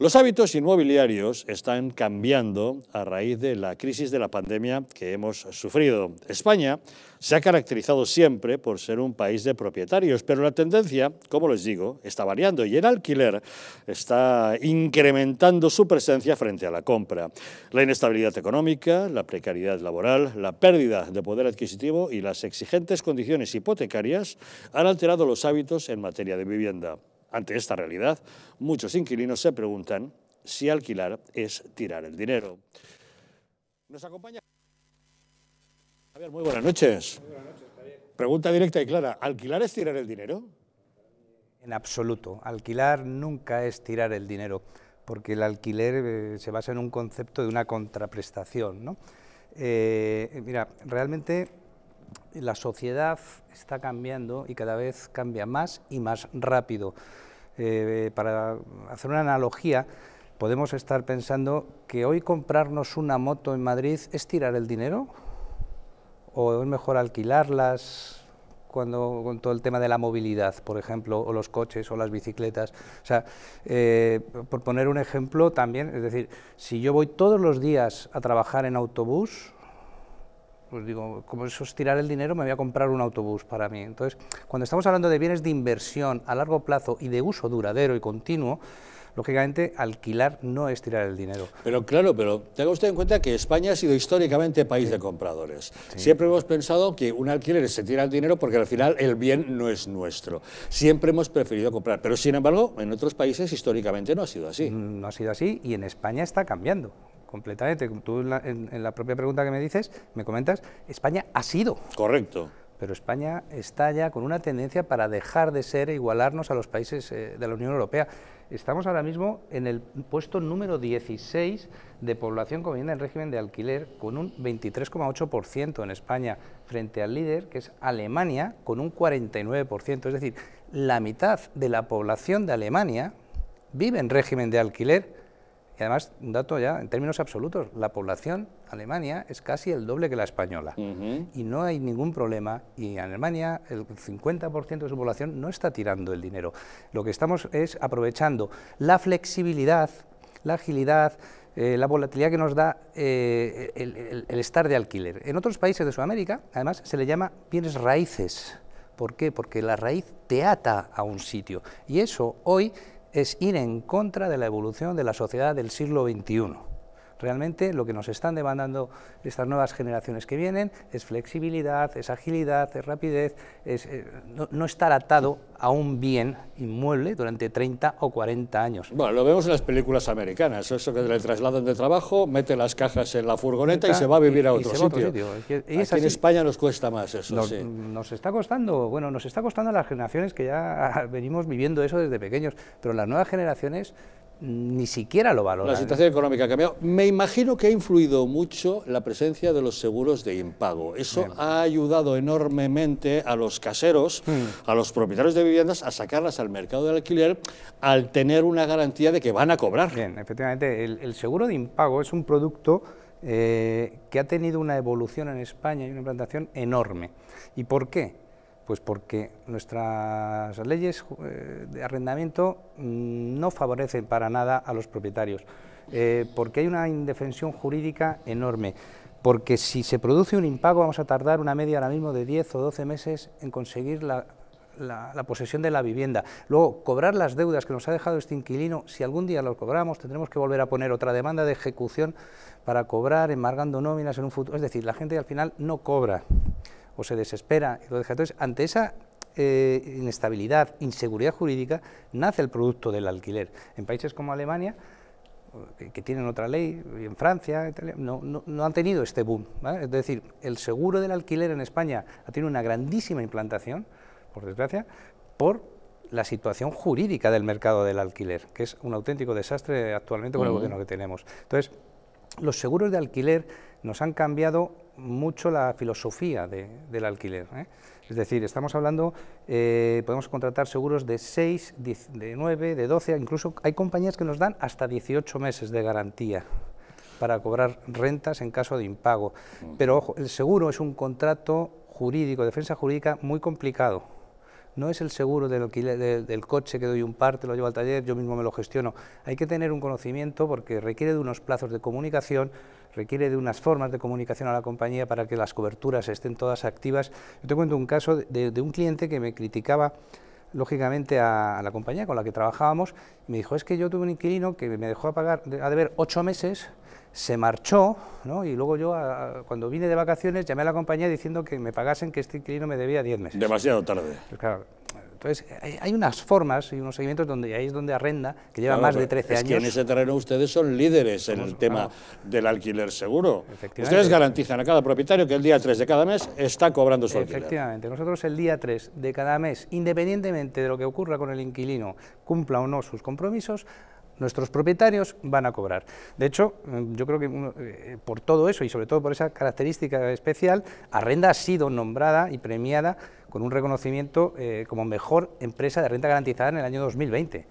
Los hábitos inmobiliarios están cambiando a raíz de la crisis de la pandemia que hemos sufrido. España se ha caracterizado siempre por ser un país de propietarios, pero la tendencia, como les digo, está variando y el alquiler está incrementando su presencia frente a la compra. La inestabilidad económica, la precariedad laboral, la pérdida de poder adquisitivo y las exigentes condiciones hipotecarias han alterado los hábitos en materia de vivienda. Ante esta realidad, muchos inquilinos se preguntan si alquilar es tirar el dinero. Nos acompaña Javier, muy buenas noches. Pregunta directa y clara, ¿alquilar es tirar el dinero? En absoluto, alquilar nunca es tirar el dinero, porque el alquiler eh, se basa en un concepto de una contraprestación. ¿no? Eh, mira, realmente la sociedad está cambiando y cada vez cambia más y más rápido. Eh, para hacer una analogía, podemos estar pensando que hoy comprarnos una moto en Madrid es tirar el dinero o es mejor alquilarlas cuando con todo el tema de la movilidad, por ejemplo, o los coches o las bicicletas. O sea, eh, por poner un ejemplo también, es decir, si yo voy todos los días a trabajar en autobús, pues digo, como eso es tirar el dinero, me voy a comprar un autobús para mí. Entonces, cuando estamos hablando de bienes de inversión a largo plazo y de uso duradero y continuo, lógicamente alquilar no es tirar el dinero. Pero claro, pero tenga usted en cuenta que España ha sido históricamente país de compradores. Siempre hemos pensado que un alquiler se tira el dinero porque al final el bien no es nuestro. Siempre hemos preferido comprar, pero sin embargo en otros países históricamente no ha sido así. Mm, no ha sido así y en España está cambiando completamente. Tú en la, propia pregunta que me dices, me comentas, España ha sido. Correcto pero España está ya con una tendencia para dejar de ser e igualarnos a los países eh, de la Unión Europea. Estamos ahora mismo en el puesto número 16 de población con vivienda en régimen de alquiler, con un 23,8% en España, frente al líder, que es Alemania, con un 49%. Es decir, la mitad de la población de Alemania vive en régimen de alquiler y además, un dato ya, en términos absolutos, la población alemania es casi el doble que la española. Y no hay ningún problema. Y en Alemania el 50% de su población no está tirando el dinero. Lo que estamos es aprovechando la flexibilidad, la agilidad, eh, la volatilidad que nos da eh, el, el, estar de alquiler. En otros países de Sudamérica, además, se le llama bienes raíces. ¿Por qué? Porque la raíz te ata a un sitio. Y eso hoy es ir en contra de la evolución de la sociedad del siglo XXI. Realmente lo que nos están demandando estas nuevas generaciones que vienen es flexibilidad, es agilidad, es rapidez, es eh, no, estar atado a un bien inmueble durante 30 o 40 años. Bueno, lo vemos en las películas americanas, eso que le trasladan de trabajo, mete las cajas en la furgoneta y se va a vivir a otro, sitio. en España nos cuesta más eso. nos está costando, bueno, nos está costando a las generaciones que ya venimos viviendo eso desde pequeños, pero las nuevas generaciones ni siquiera lo valoran. La situación económica ha cambiado. Me imagino que ha influido mucho la presencia de los seguros de impago. Eso ha ayudado enormemente a los caseros, hmm. a los propietarios de viviendas, a sacarlas al mercado del alquiler al tener una garantía de que van a cobrar. Bien, efectivamente, el, seguro de impago es un producto eh, que ha tenido una evolución en España y una implantación enorme. ¿Y por qué? Pues porque nuestras leyes eh, de arrendamiento mm, no favorecen para nada a los propietarios, eh, porque hay una indefensión jurídica enorme, porque si se produce un impago vamos a tardar una media ahora mismo de 10 o 12 meses en conseguir la, posesión de la vivienda. Luego, cobrar las deudas que nos ha dejado este inquilino, si algún día lo cobramos, tendremos que volver a poner otra demanda de ejecución para cobrar, embargando nóminas en un futuro. Es decir, la gente al final no cobra o se desespera y lo deja. Entonces, ante esa eh, inestabilidad, inseguridad jurídica, nace el producto del alquiler. En países como Alemania, eh, que tienen otra ley, y en Francia, no, han tenido este boom. Es decir, el seguro del alquiler en España ha tenido una grandísima implantación, por desgracia, por la situación jurídica del mercado del alquiler, que es un auténtico desastre actualmente con el gobierno que tenemos. Entonces, los seguros de alquiler nos han cambiado mucho la filosofía del alquiler. ¿eh? Es decir, estamos hablando, eh, podemos contratar seguros de 6, de 9, de 12, incluso hay compañías que nos dan hasta 18 meses de garantía para cobrar rentas en caso de impago. Pero ojo, el seguro es un contrato jurídico, defensa jurídica muy complicado. No es el seguro del, coche que doy un parte, lo llevo al taller, yo mismo me lo gestiono. Hay que tener un conocimiento porque requiere de unos plazos de comunicación, requiere de unas formas de comunicación a la compañía para que las coberturas estén todas activas. Yo te cuento un caso de, un cliente que me criticaba lógicamente a, la compañía con la que trabajábamos me dijo, es que yo tuve un inquilino que me dejó a pagar, a deber ocho meses, se marchó ¿no? y luego yo cuando vine de vacaciones llamé a la compañía diciendo que me pagasen que este inquilino me debía diez meses. Demasiado tarde. Pues claro, entonces, hay unas formas y unos seguimientos donde ahí es donde arrenda, que lleva más de 13 años. Que en ese terreno ustedes son líderes en el tema del alquiler seguro. Ustedes garantizan a cada propietario que el día 3 de cada mes está cobrando su alquiler. Efectivamente, nosotros el día 3 de cada mes, independientemente de lo que ocurra con el inquilino, cumpla o no sus compromisos, nuestros propietarios van a cobrar. De hecho, mm, yo creo que eh, por todo eso y sobre todo por esa característica especial, Arrenda ha sido nombrada y premiada con un reconocimiento eh, como mejor empresa de renta garantizada en el año 2020.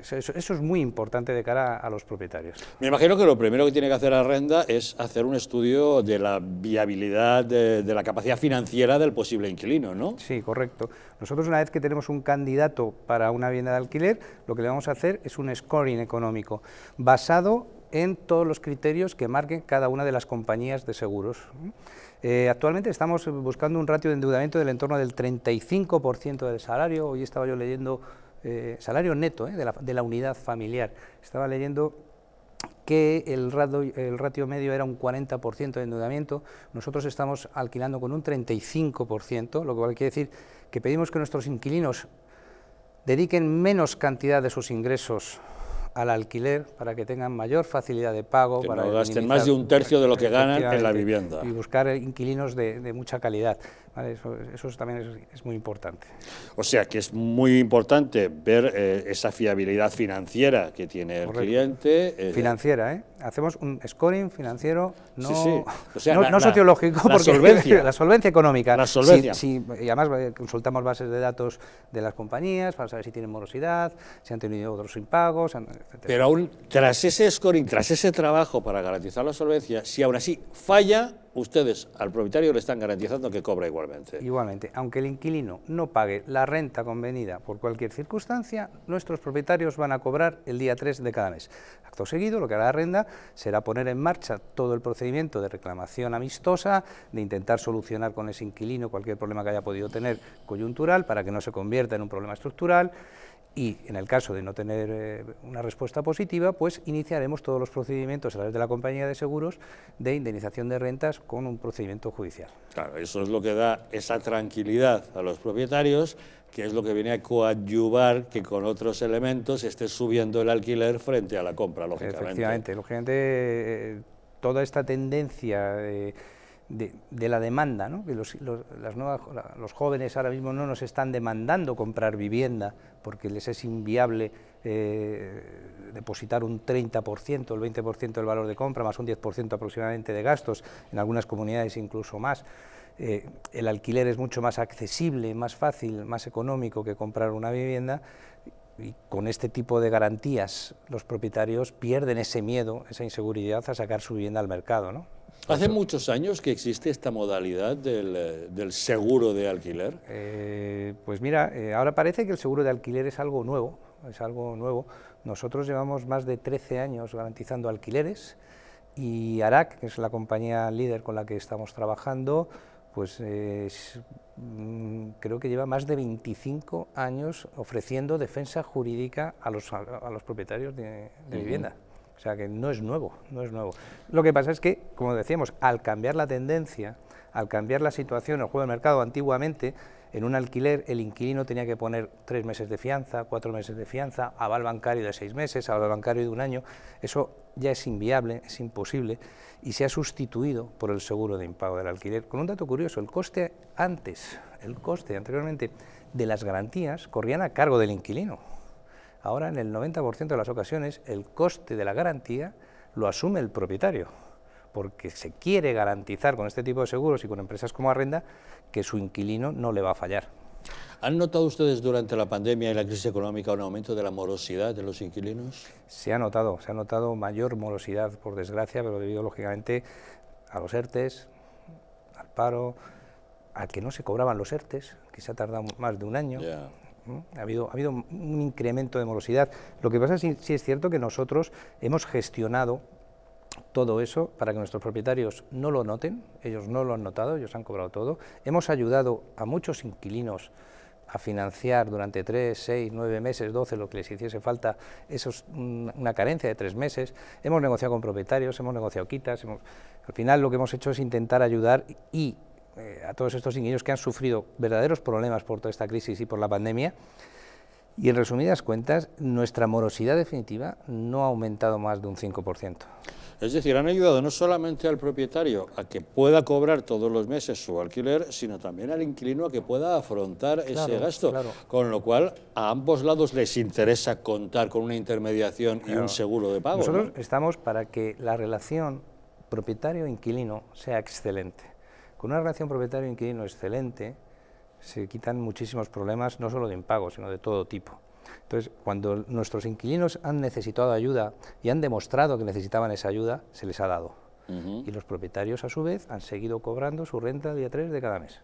Eso, eso, es muy importante de cara a los propietarios. Me imagino que lo primero que tiene que hacer Arrenda es hacer un estudio de la viabilidad, de, la capacidad financiera del posible inquilino, ¿no? Sí, correcto. Nosotros una vez que tenemos un candidato para una vivienda de alquiler, lo que le vamos a hacer es un scoring económico basado en todos los criterios que marquen cada una de las compañías de seguros. Eh, actualmente estamos buscando un ratio de endeudamiento del entorno del 35% del salario. Hoy estaba yo leyendo eh, salario neto eh, de, la, unidad familiar. Estaba leyendo que el, el ratio medio era un 40% de endeudamiento, nosotros estamos alquilando con un 35%, lo cual quiere decir que pedimos que nuestros inquilinos dediquen menos cantidad de sus ingresos al alquiler para que tengan mayor facilidad de pago. para no gasten más de un tercio de lo que ganan en la vivienda. Y buscar eh, inquilinos de mucha calidad. Eso, también es, muy importante. O sea que es muy importante ver eh, esa fiabilidad financiera que tiene el cliente. Eh, financiera, ¿eh? Hacemos un scoring financiero no, no, sociológico, porque la solvencia, la solvencia económica. La solvencia. y además eh, consultamos bases de datos de las compañías para saber si tienen morosidad, si han tenido otros impagos, etc. Pero aún tras ese scoring, tras ese trabajo para garantizar la solvencia, si aún así falla, ustedes al propietario le están garantizando que cobra igualmente. Igualmente, aunque el inquilino no pague la renta convenida por cualquier circunstancia, nuestros propietarios van a cobrar el día 3 de cada mes. Acto seguido, lo que hará la renta será poner en marcha todo el procedimiento de reclamación amistosa, de intentar solucionar con ese inquilino cualquier problema que haya podido tener coyuntural para que no se convierta en un problema estructural y en el caso de no tener eh, una respuesta positiva, pues iniciaremos todos los procedimientos a través de la compañía de seguros de indemnización de rentas con un procedimiento judicial. Claro, eso es lo que da esa tranquilidad a los propietarios, que es lo que viene a coadyuvar que con otros elementos esté subiendo el alquiler frente a la compra, lógicamente. Efectivamente, lógicamente eh, toda esta tendencia... de de, la demanda, ¿no? que los, los, jóvenes ahora mismo no nos están demandando comprar vivienda porque les es inviable eh, depositar un 30%, el 20% del valor de compra, más un 10% aproximadamente de gastos, en algunas comunidades incluso más. Eh, el alquiler es mucho más accesible, más fácil, más económico que comprar una vivienda y con este tipo de garantías los propietarios pierden ese miedo, esa inseguridad a sacar su vivienda al mercado. ¿no? Hace muchos años que existe esta modalidad del, eh, seguro de alquiler. Eh, pues mira, eh, ahora parece que el seguro de alquiler es algo nuevo, es algo nuevo. Nosotros llevamos más de 13 años garantizando alquileres y ARAC, que es la compañía líder con la que estamos trabajando, pues mm, creo que lleva más de 25 años ofreciendo defensa jurídica a los, propietarios de, vivienda. O sea que no es nuevo, no es nuevo. Lo que pasa es que, como decíamos, al cambiar la tendencia, al cambiar la situación, el juego de mercado antiguamente, en un alquiler el inquilino tenía que poner tres meses de fianza, cuatro meses de fianza, aval bancario de seis meses, aval bancario de un año. Eso ya es inviable, es imposible y se ha sustituido por el seguro de impago del alquiler. Con un dato curioso, el coste antes, el coste anteriormente de las garantías corrían a cargo del inquilino ahora en el 90% de las ocasiones el coste de la garantía lo asume el propietario, porque se quiere garantizar con este tipo de seguros y con empresas como Arrenda que su inquilino no le va a fallar. ¿Han notado ustedes durante la pandemia y la crisis económica un aumento de la morosidad de los inquilinos? Se ha notado, se ha notado mayor morosidad, por desgracia, pero debido lógicamente a los ERTES, al paro, a que no se cobraban los ERTES, que se ha tardado más de un año. Ha habido, un incremento de morosidad. Lo que pasa es que sí es cierto que nosotros hemos gestionado todo eso para que nuestros propietarios no lo noten, ellos no lo han notado, ellos han cobrado todo. Hemos ayudado a muchos inquilinos a financiar durante 3, 6, 9 meses, 12, lo que les hiciese falta, eso es mm, una carencia de tres meses. Hemos negociado con propietarios, hemos negociado quitas, al final lo que hemos hecho es intentar ayudar y eh, a todos estos inquilinos que han sufrido verdaderos problemas por toda esta crisis y por la pandemia. Y en resumidas cuentas, nuestra morosidad definitiva no ha aumentado más de un 5%. Es decir, han ayudado no solamente al propietario a que pueda cobrar todos los meses su alquiler, sino también al inquilino a que pueda afrontar ese gasto. Con lo cual, a ambos lados les interesa contar con una intermediación y un seguro de pago. Nosotros estamos para que la relación propietario-inquilino sea excelente. Con una relación propietario-inquilino e excelente, se quitan muchísimos problemas, no solo de impago, sino de todo tipo. Entonces, cuando nuestros inquilinos han necesitado ayuda y han demostrado que necesitaban esa ayuda, se les ha dado. Y los propietarios, a su vez, han seguido cobrando su renta día 3 de cada mes.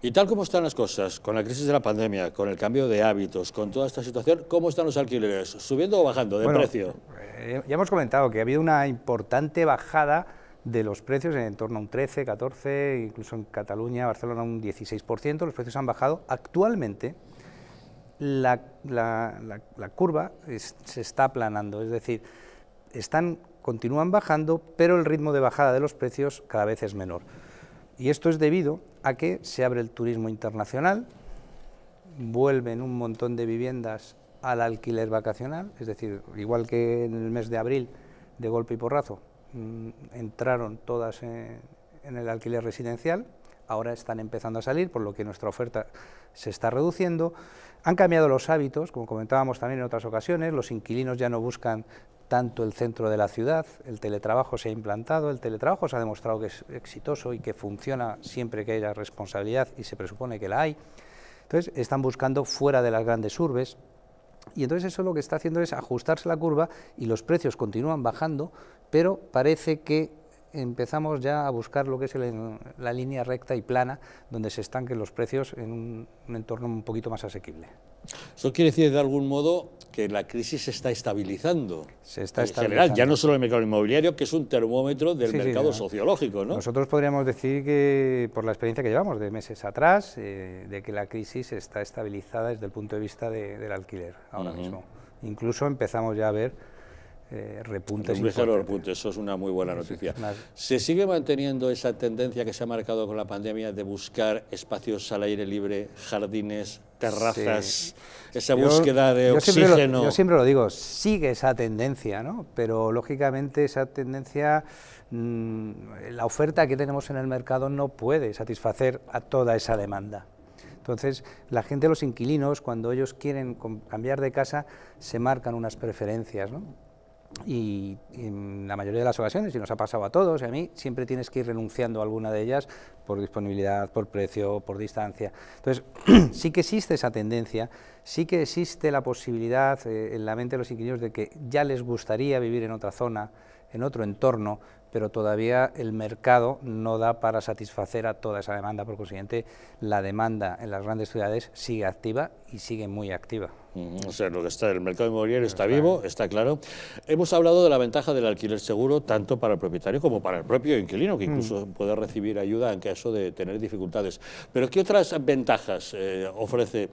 Y tal como están las cosas, con la crisis de la pandemia, con el cambio de hábitos, con toda esta situación, ¿cómo están los alquileres? ¿Subiendo o bajando de precio? Eh, ya hemos comentado que ha habido una importante bajada de los precios en torno a un 13, 14, incluso en Cataluña, Barcelona un 16%, los precios han bajado. Actualmente la, curva se está aplanando, es decir, están, continúan bajando, pero el ritmo de bajada de los precios cada vez es menor. Y esto es debido a que se abre el turismo internacional, vuelven un montón de viviendas al alquiler vacacional, es decir, igual que en el mes de abril, de golpe y porrazo, Mm, entraron todas en, el alquiler residencial, ahora están empezando a salir, por lo que nuestra oferta se está reduciendo. Han cambiado los hábitos, como comentábamos también en otras ocasiones, los inquilinos ya no buscan tanto el centro de la ciudad, el teletrabajo se ha implantado, el teletrabajo se ha demostrado que es exitoso y que funciona siempre que haya responsabilidad y se presupone que la hay. Entonces, están buscando fuera de las grandes urbes, y entonces eso lo que está haciendo es ajustarse la curva y los precios continúan bajando, pero parece que empezamos ya a buscar lo que es la línea recta y plana donde se estanquen los precios en un, entorno un poquito más asequible. Eso quiere decir, de algún modo, que la crisis se está estabilizando. Se está en general, ya no solo el mercado inmobiliario, que es un termómetro del mercado sociológico, Nosotros podríamos decir que, por la experiencia que llevamos de meses atrás, eh, de que la crisis está estabilizada desde el punto de vista del alquiler ahora mismo. Incluso empezamos ya a ver eh, eso es una muy buena noticia. ¿Se sigue manteniendo esa tendencia que se ha marcado con la pandemia de buscar espacios al aire libre, jardines, terrazas, esa búsqueda de Siempre yo siempre lo digo, sigue esa tendencia, ¿no? pero lógicamente esa tendencia mm, la oferta que tenemos en el mercado no puede satisfacer a toda esa demanda. Entonces, la gente, los inquilinos, cuando ellos quieren cambiar de casa, se marcan unas preferencias. ¿no? y en la mayoría de las ocasiones, y nos ha pasado a todos y a mí, siempre tienes que ir renunciando a alguna de ellas por disponibilidad, por precio, por distancia. Entonces, sí que existe esa tendencia, sí que existe la posibilidad eh, en la mente de los inquilinos de que ya les gustaría vivir en otra zona, en otro entorno, pero todavía el mercado no da para satisfacer a toda esa demanda, por consiguiente la demanda en las grandes ciudades sigue activa y sigue muy activa. Mm, o sea, lo que está, el mercado inmobiliario está, vivo, está claro. Hemos hablado de la ventaja del alquiler seguro tanto para el propietario como para el propio inquilino, que mm. incluso puede recibir ayuda en caso de tener dificultades. Pero ¿qué otras ventajas eh, ofrece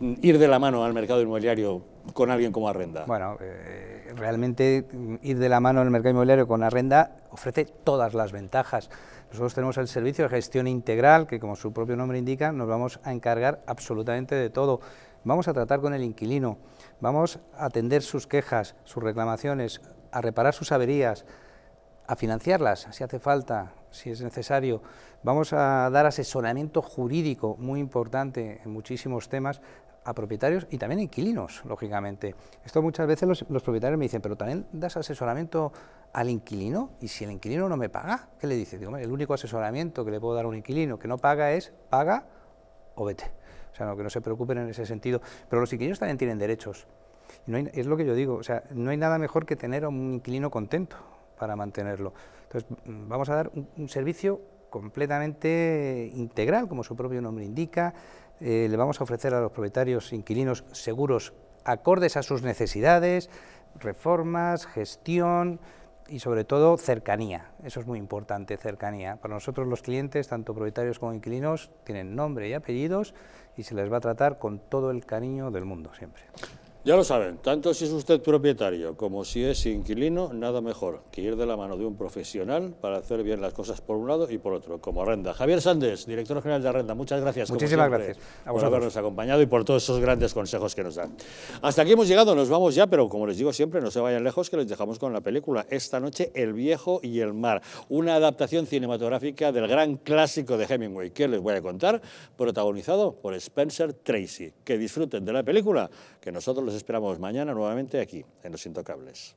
Mm, ir de la mano al mercado inmobiliario con alguien como Arrenda? Bueno, eh, realmente mm, ir de la mano al mercado inmobiliario con Arrenda ofrece todas las ventajas. Nosotros tenemos el servicio de gestión integral, que como su propio nombre indica, nos vamos a encargar absolutamente de todo. Vamos a tratar con el inquilino, vamos a atender sus quejas, sus reclamaciones, a reparar sus averías, a financiarlas si hace falta, si es necesario. Vamos a dar asesoramiento jurídico muy importante en muchísimos temas a propietarios y también a inquilinos, lógicamente. Esto muchas veces los, propietarios me dicen, pero también das asesoramiento al inquilino y si el inquilino no me paga, ¿qué le dice? Digo, el único asesoramiento que le puedo dar a un inquilino que no paga es paga o vete. O sea, no, que no se preocupen en ese sentido. Pero los inquilinos también tienen derechos. no es lo que yo digo, o sea, no hay nada mejor que tener a un inquilino contento para mantenerlo. Entonces, mm, vamos a dar un servicio completamente integral, como su propio nombre indica. Eh, le vamos a ofrecer a los propietarios inquilinos seguros acordes a sus necesidades, reformas, gestión y sobre todo cercanía. Eso es muy importante, cercanía. Para nosotros los clientes, tanto propietarios como inquilinos, tienen nombre y apellidos y se les va a tratar con todo el cariño del mundo siempre. Ya lo saben, tanto si es usted propietario como si es inquilino, nada mejor que ir de la mano de un profesional para hacer bien las cosas por un lado y por otro, como Arrenda. Javier Sández, director general de Arrenda, muchas gracias. gracias por habernos acompañado y por todos esos grandes consejos que nos dan. Hasta aquí hemos llegado, nos vamos ya, pero como les digo siempre, no se vayan lejos que les dejamos con la película Esta noche, El viejo y el mar, una adaptación cinematográfica del gran clásico de Hemingway, que les voy a contar, protagonizado por Spencer Tracy. Que disfruten de la película, que nosotros les esperamos mañana nuevamente aquí, en Los Intocables.